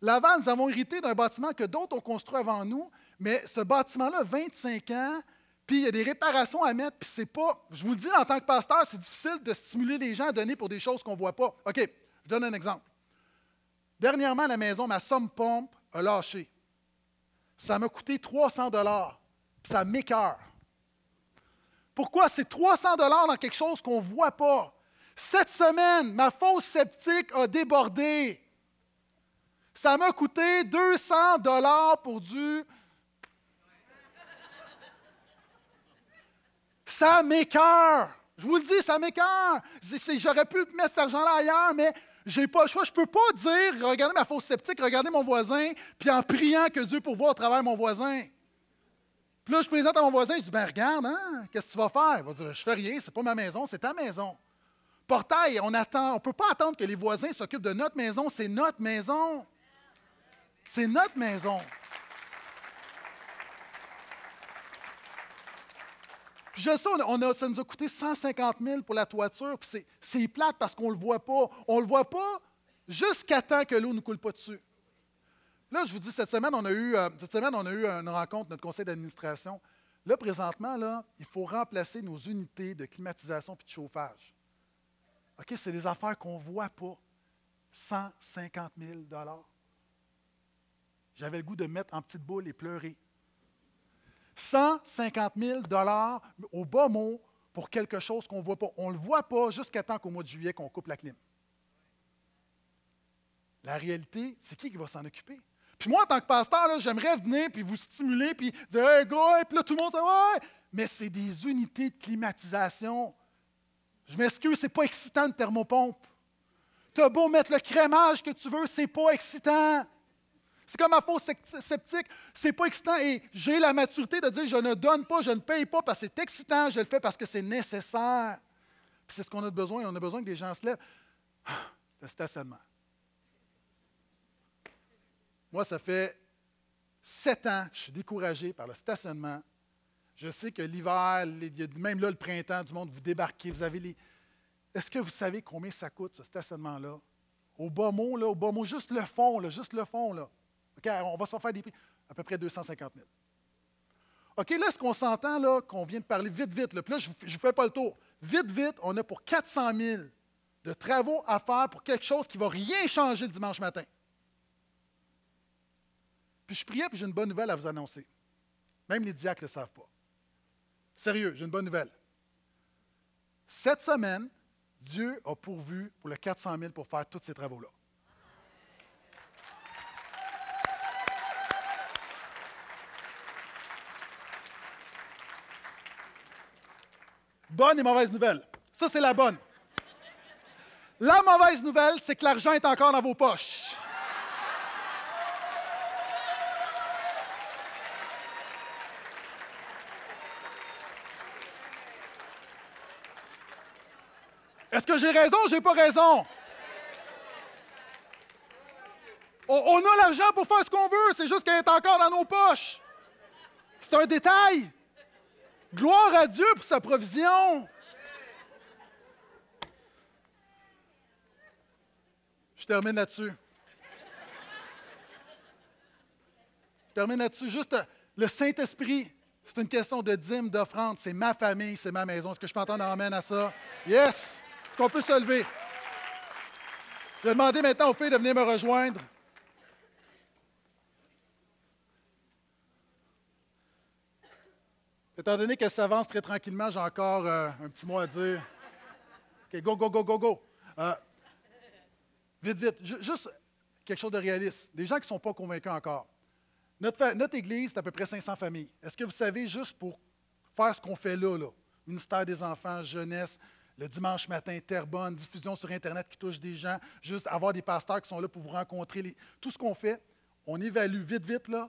Laval, nous avons hérité d'un bâtiment que d'autres ont construit avant nous, mais ce bâtiment-là, 25 ans, puis il y a des réparations à mettre, puis c'est pas. Je vous dis, en tant que pasteur, c'est difficile de stimuler les gens à donner pour des choses qu'on ne voit pas. OK, je donne un exemple. Dernièrement, la maison, ma somme pompe a lâché. Ça m'a coûté 300 dollars, ça m'écœure. Pourquoi c'est 300 dollars dans quelque chose qu'on ne voit pas? Cette semaine, ma fausse sceptique a débordé. Ça m'a coûté 200 dollars pour du... Ça m'écœure. Je vous le dis, ça m'écœure. J'aurais pu mettre cet argent-là ailleurs, mais j'ai pas le choix. Je peux pas dire, regardez ma fausse sceptique, regardez mon voisin, puis en priant que Dieu pourvoie au travers mon voisin. Puis là, je présente à mon voisin, je dis, ben regarde, hein, qu'est-ce que tu vas faire? Il va dire, je fais rien, c'est pas ma maison, c'est ta maison. Portail, on attend, on peut pas attendre que les voisins s'occupent de notre maison, c'est notre maison. C'est notre maison. je sais, on ça nous a coûté 150 000 pour la toiture, puis c'est plate parce qu'on ne le voit pas. On ne le voit pas jusqu'à temps que l'eau ne coule pas dessus. Là, je vous dis, cette semaine, on a eu, euh, cette semaine, on a eu une rencontre, notre conseil d'administration. Là, présentement, là, il faut remplacer nos unités de climatisation et de chauffage. OK, c'est des affaires qu'on ne voit pas. 150 000 J'avais le goût de mettre en petite boule et pleurer. 150 000 au bas mot pour quelque chose qu'on ne voit pas. On ne le voit pas jusqu'à temps qu'au mois de juillet qu'on coupe la clim. La réalité, c'est qui qui va s'en occuper? Puis moi, en tant que pasteur, j'aimerais venir puis vous stimuler puis dire Hey, gars, puis là, tout le monde, ouais! Mais c'est des unités de climatisation. Je m'excuse, c'est pas excitant de thermopompe. Tu as beau mettre le crémage que tu veux, c'est pas excitant. C'est comme ma faux sceptique. C'est pas excitant. Et j'ai la maturité de dire je ne donne pas, je ne paye pas parce que c'est excitant, je le fais parce que c'est nécessaire. Puis c'est ce qu'on a besoin. On a besoin que des gens se lèvent. Le stationnement. Moi, ça fait sept ans que je suis découragé par le stationnement. Je sais que l'hiver, même là, le printemps du monde, vous débarquez, vous avez les. Est-ce que vous savez combien ça coûte, ce stationnement-là? Au bas mot, là, au bas juste le fond, juste le fond, là. OK, on va s'en faire des prix. À peu près 250 000. OK, là, ce qu'on s'entend, là, qu'on vient de parler vite, vite, là, puis je ne fais pas le tour. Vite, vite, on a pour 400 000 de travaux à faire pour quelque chose qui ne va rien changer le dimanche matin. Puis je priais, puis j'ai une bonne nouvelle à vous annoncer. Même les diacres ne le savent pas. Sérieux, j'ai une bonne nouvelle. Cette semaine, Dieu a pourvu pour le 400 000 pour faire tous ces travaux-là. Bonne et mauvaise nouvelle. Ça, c'est la bonne. La mauvaise nouvelle, c'est que l'argent est encore dans vos poches. Est-ce que j'ai raison ou j'ai pas raison? On, a l'argent pour faire ce qu'on veut, c'est juste qu'il est encore dans nos poches. C'est un détail. Gloire à Dieu pour sa provision. Je termine là-dessus. Je termine là-dessus. Juste euh, le Saint-Esprit, c'est une question de dîme, d'offrande. C'est ma famille, c'est ma maison. Est-ce que je peux entendre amène à ça? Yes! Est-ce qu'on peut se lever? Je vais demander maintenant aux filles de venir me rejoindre. Étant donné qu'elle s'avance très tranquillement, j'ai encore euh, un petit mot à dire. OK, go, go, go, go, go. Euh, vite, vite. Juste quelque chose de réaliste. Des gens qui ne sont pas convaincus encore. Notre, Église, c'est à peu près 500 familles. Est-ce que vous savez, juste pour faire ce qu'on fait là, là, ministère des enfants, jeunesse, le dimanche matin, Terrebonne, diffusion sur Internet qui touche des gens, juste avoir des pasteurs qui sont là pour vous rencontrer. Tout ce qu'on fait, on évalue vite, vite, là,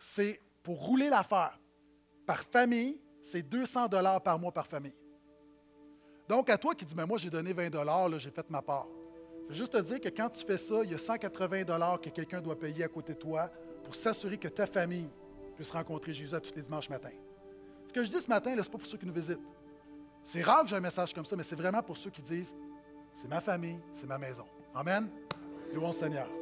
c'est pour rouler l'affaire par famille, c'est 200 dollars par mois par famille. Donc, à toi qui dis, mais moi, j'ai donné 20 dollars, j'ai fait ma part. Je veux juste te dire que quand tu fais ça, il y a 180 dollars que quelqu'un doit payer à côté de toi pour s'assurer que ta famille puisse rencontrer Jésus à tous les dimanches matin. Ce que je dis ce matin, ce n'est pas pour ceux qui nous visitent. C'est rare que j'ai un message comme ça, mais c'est vraiment pour ceux qui disent, c'est ma famille, c'est ma maison. Amen. Louons Seigneur.